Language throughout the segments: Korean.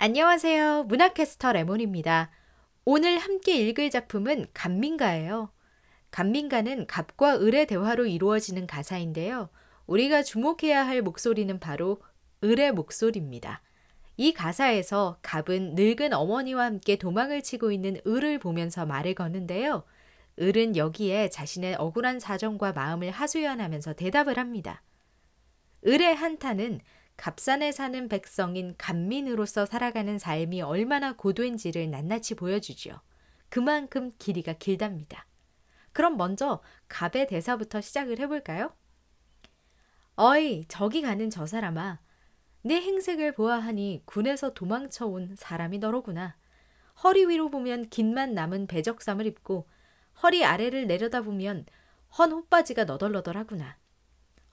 안녕하세요. 문학캐스터 레몬입니다. 오늘 함께 읽을 작품은 갑민가예요. 갑민가는 갑과 을의 대화로 이루어지는 가사인데요. 우리가 주목해야 할 목소리는 바로 을의 목소리입니다. 이 가사에서 갑은 늙은 어머니와 함께 도망을 치고 있는 을을 보면서 말을 거는데요. 을은 여기에 자신의 억울한 사정과 마음을 하소연하면서 대답을 합니다. 을의 한탄은 갑산에 사는 백성인 간민으로서 살아가는 삶이 얼마나 고도인지를 낱낱이 보여주지요. 그만큼 길이가 길답니다. 그럼 먼저 갑의 대사부터 시작을 해볼까요? 어이, 저기 가는 저 사람아. 내 행색을 보아하니 군에서 도망쳐온 사람이 너로구나. 허리 위로 보면 긴만 남은 배적삼을 입고 허리 아래를 내려다보면 헌 호빠지가 너덜너덜하구나.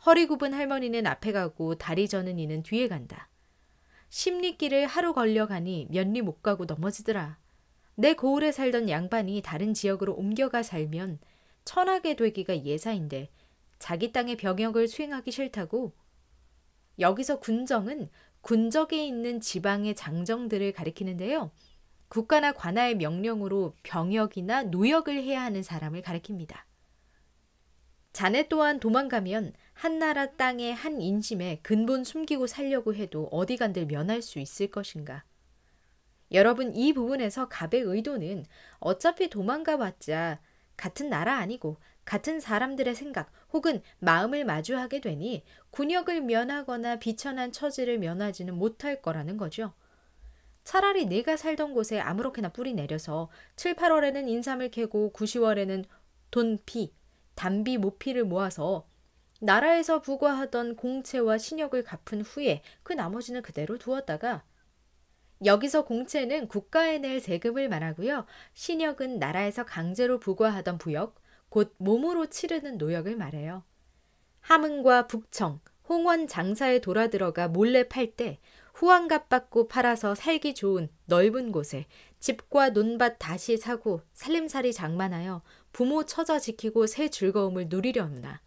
허리 굽은 할머니는 앞에 가고 다리 저는 이는 뒤에 간다. 십리길을 하루 걸려가니 면리못 가고 넘어지더라. 내 고을에 살던 양반이 다른 지역으로 옮겨가 살면 천하게 되기가 예사인데 자기 땅의 병역을 수행하기 싫다고 여기서 군정은 군적에 있는 지방의 장정들을 가리키는데요. 국가나 관아의 명령으로 병역이나 노역을 해야 하는 사람을 가리킵니다. 자네 또한 도망가면 한나라 땅의 한 인심에 근본 숨기고 살려고 해도 어디간들 면할 수 있을 것인가. 여러분 이 부분에서 갑의 의도는 어차피 도망가 봤자 같은 나라 아니고 같은 사람들의 생각 혹은 마음을 마주하게 되니 군역을 면하거나 비천한 처지를 면하지는 못할 거라는 거죠. 차라리 내가 살던 곳에 아무렇게나 뿌리 내려서 7, 8월에는 인삼을 캐고 9, 10월에는 돈비, 담비, 모피를 모아서 나라에서 부과하던 공채와 신역을 갚은 후에 그 나머지는 그대로 두었다가 여기서 공채는 국가에 낼 세금을 말하고요. 신역은 나라에서 강제로 부과하던 부역, 곧 몸으로 치르는 노역을 말해요. 함흥과 북청, 홍원 장사에 돌아 들어가 몰래 팔 때 후원값 받고 팔아서 살기 좋은 넓은 곳에 집과 논밭 다시 사고 살림살이 장만하여 부모 처자 지키고 새 즐거움을 누리려나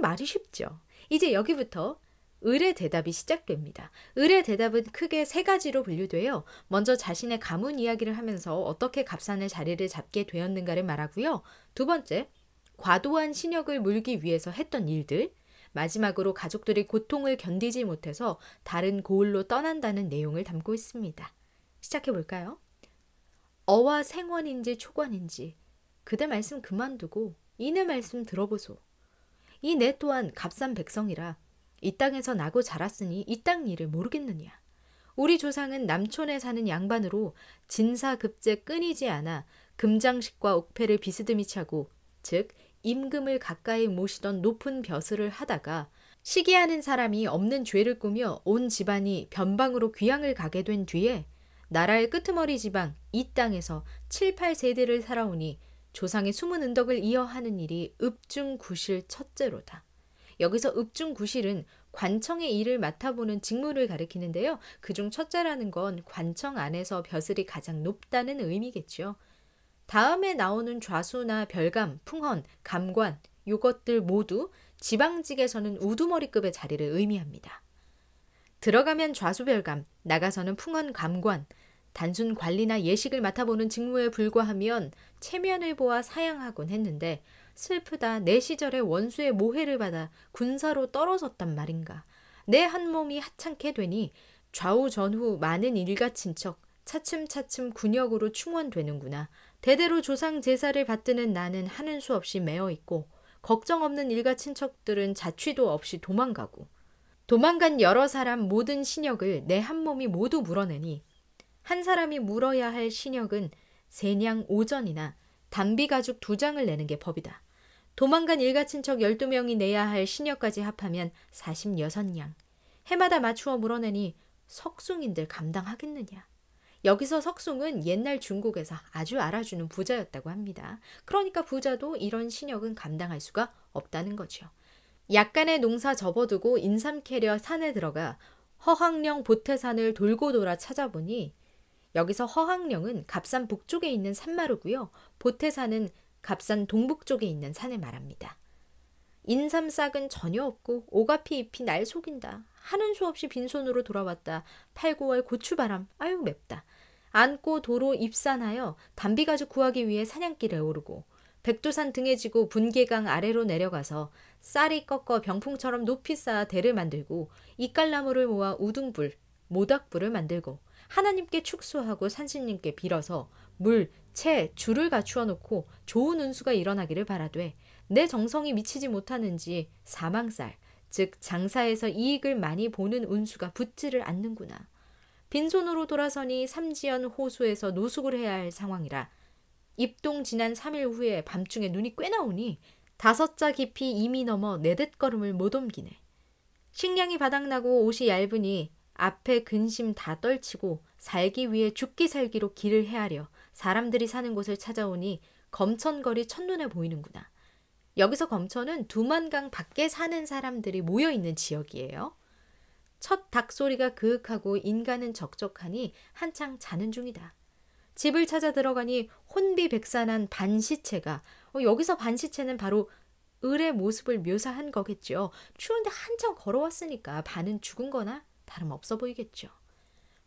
말이 쉽죠. 이제 여기부터 을의 대답이 시작됩니다. 을의 대답은 크게 세 가지로 분류돼요. 먼저 자신의 가문 이야기를 하면서 어떻게 갑산의 자리를 잡게 되었는가를 말하고요. 두 번째, 과도한 신역을 물기 위해서 했던 일들. 마지막으로 가족들이 고통을 견디지 못해서 다른 고을로 떠난다는 내용을 담고 있습니다. 시작해 볼까요? 어와 생원인지 초관인지 그대 말씀 그만두고 이내 말씀 들어보소. 이내 또한 값싼 백성이라 이 땅에서 나고 자랐으니 이 땅 일을 모르겠느냐. 우리 조상은 남촌에 사는 양반으로 진사급제 끊이지 않아 금장식과 옥패를 비스듬히 차고 즉 임금을 가까이 모시던 높은 벼슬을 하다가 시기하는 사람이 없는 죄를 꾸며 온 집안이 변방으로 귀향을 가게 된 뒤에 나라의 끄트머리 지방 이 땅에서 7, 8세대를 살아오니 조상의 숨은 은덕을 이어하는 일이 읍중구실 첫째로다. 여기서 읍중구실은 관청의 일을 맡아보는 직무를 가리키는데요. 그중 첫째라는 건 관청 안에서 벼슬이 가장 높다는 의미겠지요. 다음에 나오는 좌수나 별감, 풍헌, 감관 요것들 모두 지방직에서는 우두머리급의 자리를 의미합니다. 들어가면 좌수별감, 나가서는 풍헌 감관, 단순 관리나 예식을 맡아보는 직무에 불과하면 체면을 보아 사양하곤 했는데 슬프다 내 시절의 원수의 모해를 받아 군사로 떨어졌단 말인가. 내 한 몸이 하찮게 되니 좌우 전후 많은 일가친척 차츰차츰 군역으로 충원되는구나. 대대로 조상 제사를 받드는 나는 하는 수 없이 매어 있고 걱정 없는 일가 친척들은 자취도 없이 도망가고 도망간 여러 사람 모든 신역을 내 한 몸이 모두 물어내니 한 사람이 물어야 할 신역은 세냥 오전이나단비 가죽 두장을 내는 게 법이다. 도망간 일가친척 12명이 내야 할 신역까지 합하면 46냥. 해마다 맞추어 물어내니 석숭인들 감당하겠느냐. 여기서 석숭은 옛날 중국에서 아주 알아주는 부자였다고 합니다. 그러니까 부자도 이런 신역은 감당할 수가 없다는 거죠 약간의 농사 접어두고 인삼캐려 산에 들어가 허황령 보태산을 돌고 돌아 찾아보니 여기서 허항령은 갑산 북쪽에 있는 산마루고요. 보태산은 갑산 동북쪽에 있는 산을 말합니다. 인삼싹은 전혀 없고 오가피 잎이 날 속인다. 하는 수 없이 빈손으로 돌아왔다. 8, 9월 고추바람. 아유 맵다. 안고 도로 입산하여 담비가지 구하기 위해 사냥길에 오르고 백두산 등에 지고 분계강 아래로 내려가서 쌀이 꺾어 병풍처럼 높이 쌓아 대를 만들고 이깔나무를 모아 우등불, 모닥불을 만들고 하나님께 축소하고 산신님께 빌어서 물, 채, 줄을 갖추어 놓고 좋은 운수가 일어나기를 바라되 내 정성이 미치지 못하는지 사망살, 즉 장사에서 이익을 많이 보는 운수가 붙지를 않는구나. 빈손으로 돌아서니 삼지연 호수에서 노숙을 해야 할 상황이라 입동 지난 3일 후에 밤중에 눈이 꽤 나오니 다섯 자 깊이 이미 넘어 내댓 걸음을 못 옮기네. 식량이 바닥나고 옷이 얇으니 앞에 근심 다 떨치고 살기 위해 죽기 살기로 길을 헤아려 사람들이 사는 곳을 찾아오니 검천거리 첫눈에 보이는구나. 여기서 검천은 두만강 밖에 사는 사람들이 모여 있는 지역이에요. 첫 닭소리가 그윽하고 인간은 적적하니 한창 자는 중이다. 집을 찾아 들어가니 혼비백산한 반시체가 어, 여기서 반시체는 바로 을의 모습을 묘사한 거겠죠 추운데 한참 걸어왔으니까 반은 죽은 거나 다름없어 보이겠죠.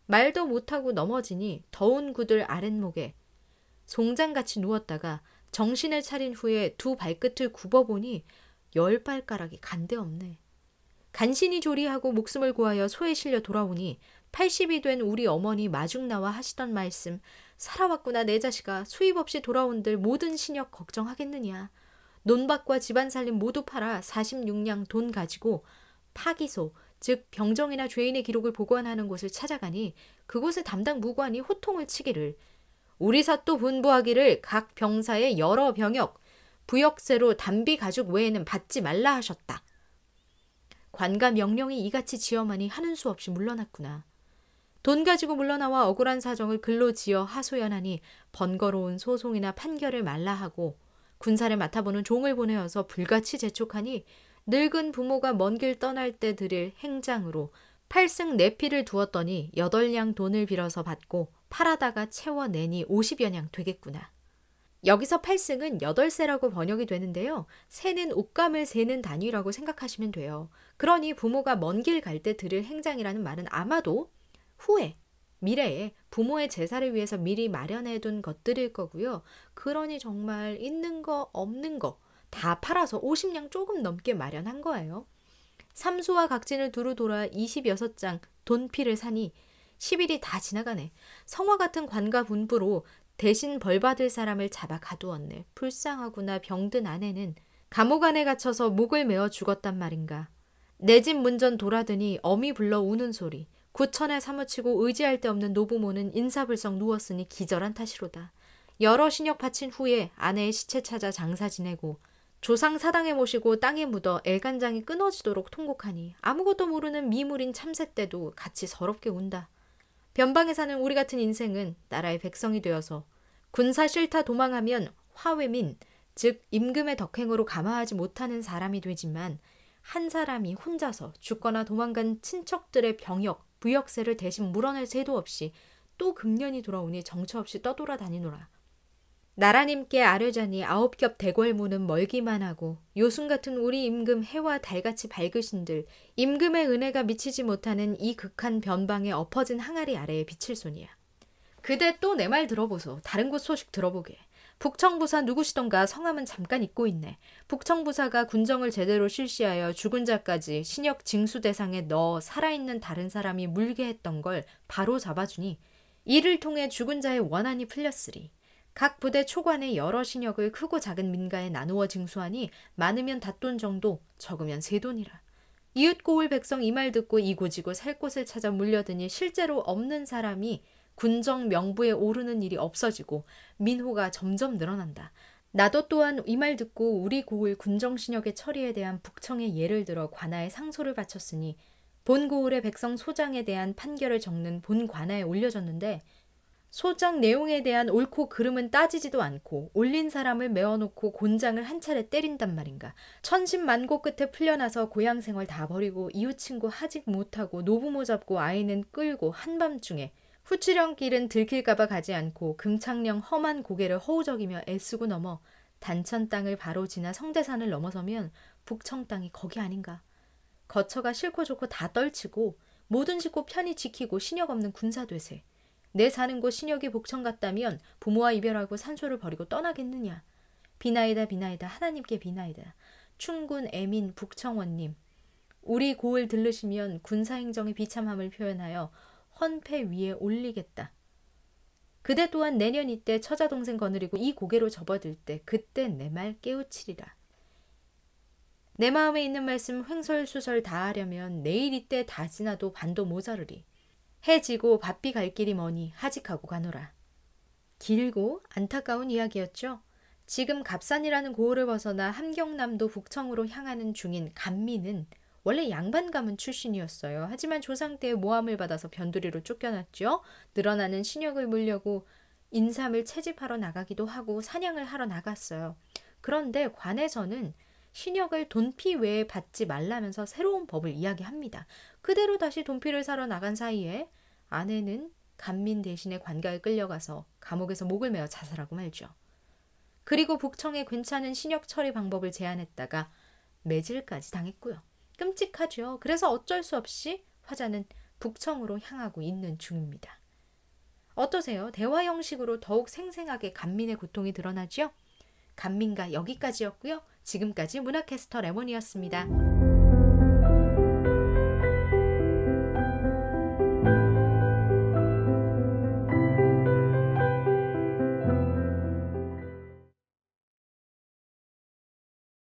말도 못하고 넘어지니 더운 구들 아랫목에 송장같이 누웠다가 정신을 차린 후에 두 발끝을 굽어보니 열 발가락이 간데 없네. 간신히 조리하고 목숨을 구하여 소에 실려 돌아오니 80이 된 우리 어머니 마중 나와 하시던 말씀 살아왔구나 내 자식아 수입 없이 돌아온들 모든 신역 걱정하겠느냐. 논밭과 집안 살림 모두 팔아 46냥 돈 가지고 파기소 즉 병정이나 죄인의 기록을 보관하는 곳을 찾아가니 그곳의 담당 무관이 호통을 치기를 우리 사또 분부하기를 각 병사의 여러 병역 부역세로 담비 가죽 외에는 받지 말라 하셨다. 관과 명령이 이같이 지어만니 하는 수 없이 물러났구나. 돈 가지고 물러나와 억울한 사정을 글로 지어 하소연하니 번거로운 소송이나 판결을 말라하고 군사를 맡아보는 종을 보내어서 불같이 재촉하니 늙은 부모가 먼 길 떠날 때 드릴 행장으로 팔승 내피를 네 두었더니 여덟 냥 돈을 빌어서 받고 팔아다가 채워내니 5 0여냥 되겠구나. 여기서 팔승은 여덟세라고 번역이 되는데요. 세는 옷감을 세는 단위라고 생각하시면 돼요. 그러니 부모가 먼 길 갈 때 드릴 행장이라는 말은 아마도 후에, 미래에 부모의 제사를 위해서 미리 마련해 둔 것들일 거고요. 그러니 정말 있는 거 없는 거다 팔아서 5 0냥 조금 넘게 마련한 거예요. 삼수와 각진을 두루 돌아 26장 돈피를 사니 10일이 다 지나가네. 성화 같은 관과 분부로 대신 벌받을 사람을 잡아 가두었네. 불쌍하구나 병든 아내는 감옥 안에 갇혀서 목을 메어 죽었단 말인가. 내 집 문전 돌아드니 어미 불러 우는 소리. 구천에 사무치고 의지할 데 없는 노부모는 인사불성 누웠으니 기절한 탓이로다. 여러 신역 바친 후에 아내의 시체 찾아 장사 지내고 조상 사당에 모시고 땅에 묻어 애간장이 끊어지도록 통곡하니 아무것도 모르는 미물인 참새 때도 같이 서럽게 운다. 변방에 사는 우리 같은 인생은 나라의 백성이 되어서 군사 싫다 도망하면 화외민, 즉 임금의 덕행으로 감화하지 못하는 사람이 되지만 한 사람이 혼자서 죽거나 도망간 친척들의 병역, 부역세를 대신 물어낼 새도 없이 또 금년이 돌아오니 정처 없이 떠돌아다니노라. 나라님께 아뢰자니 아홉 겹대궐무는 멀기만 하고 요순 같은 우리 임금 해와 달같이 밝으신들 임금의 은혜가 미치지 못하는 이 극한 변방에 엎어진 항아리 아래에 비칠 손이야. 그대 또 내 말 들어보소. 다른 곳 소식 들어보게. 북청부사 누구시던가 성함은 잠깐 잊고 있네. 북청부사가 군정을 제대로 실시하여 죽은 자까지 신역 징수 대상에 넣어 살아있는 다른 사람이 물게 했던 걸 바로 잡아주니 이를 통해 죽은 자의 원한이 풀렸으리. 각 부대 초관의 여러 신역을 크고 작은 민가에 나누어 징수하니 많으면 닷돈 정도 적으면 세돈이라. 이웃 고을 백성 이 말 듣고 이고지고 살 곳을 찾아 물려드니 실제로 없는 사람이 군정 명부에 오르는 일이 없어지고 민호가 점점 늘어난다. 나도 또한 이 말 듣고 우리 고을 군정신역의 처리에 대한 북청의 예를 들어 관아에 상소를 바쳤으니 본 고을의 백성 소장에 대한 판결을 적는 본 관아에 올려졌는데 소장 내용에 대한 옳고 그름은 따지지도 않고 올린 사람을 메워놓고 곤장을 한 차례 때린단 말인가. 천신만고 끝에 풀려나서 고향 생활 다 버리고 이웃 친구 하직 못하고 노부모 잡고 아이는 끌고 한밤중에 후추령길은 들킬까봐 가지 않고 금창령 험한 고개를 허우적이며 애쓰고 넘어 단천 땅을 바로 지나 성대산을 넘어서면 북청 땅이 거기 아닌가. 거처가 싫고 좋고 다 떨치고 모든 식구 편히 지키고 신역 없는 군사 되세. 내 사는 곳신혁이복청 같다면 부모와 이별하고 산소를 버리고 떠나겠느냐. 비나이다 비나이다 하나님께 비나이다. 충군 애민 북청원님. 우리 고을 들르시면 군사행정의 비참함을 표현하여 헌패 위에 올리겠다. 그대 또한 내년 이때 처자 동생 거느리고 이 고개로 접어들 때 그때 내 말 깨우치리라. 내 마음에 있는 말씀 횡설수설 다 하려면 내일 이때 다 지나도 반도 모자르리. 해지고 바삐 갈 길이 머니 하직하고 가노라. 길고 안타까운 이야기였죠. 지금 갑산이라는 고을을 벗어나 함경남도 북청으로 향하는 중인 감미는 원래 양반 가문 출신이었어요. 하지만 조상 때의 모함을 받아서 변두리로 쫓겨났죠. 늘어나는 신역을 물려고 인삼을 채집하러 나가기도 하고 사냥을 하러 나갔어요. 그런데 관에서는 신역을 돈피 외에 받지 말라면서 새로운 법을 이야기합니다. 그대로 다시 돈피를 사러 나간 사이에 아내는 간민 대신에 관가에 끌려가서 감옥에서 목을 메어 자살하고 말죠. 그리고 북청에 괜찮은 신역 처리 방법을 제안했다가 매질까지 당했고요. 끔찍하죠. 그래서 어쩔 수 없이 화자는 북청으로 향하고 있는 중입니다. 어떠세요? 대화 형식으로 더욱 생생하게 간민의 고통이 드러나지요? 감민가 여기까지였고요. 지금까지 문화캐스터 레몬이었습니다.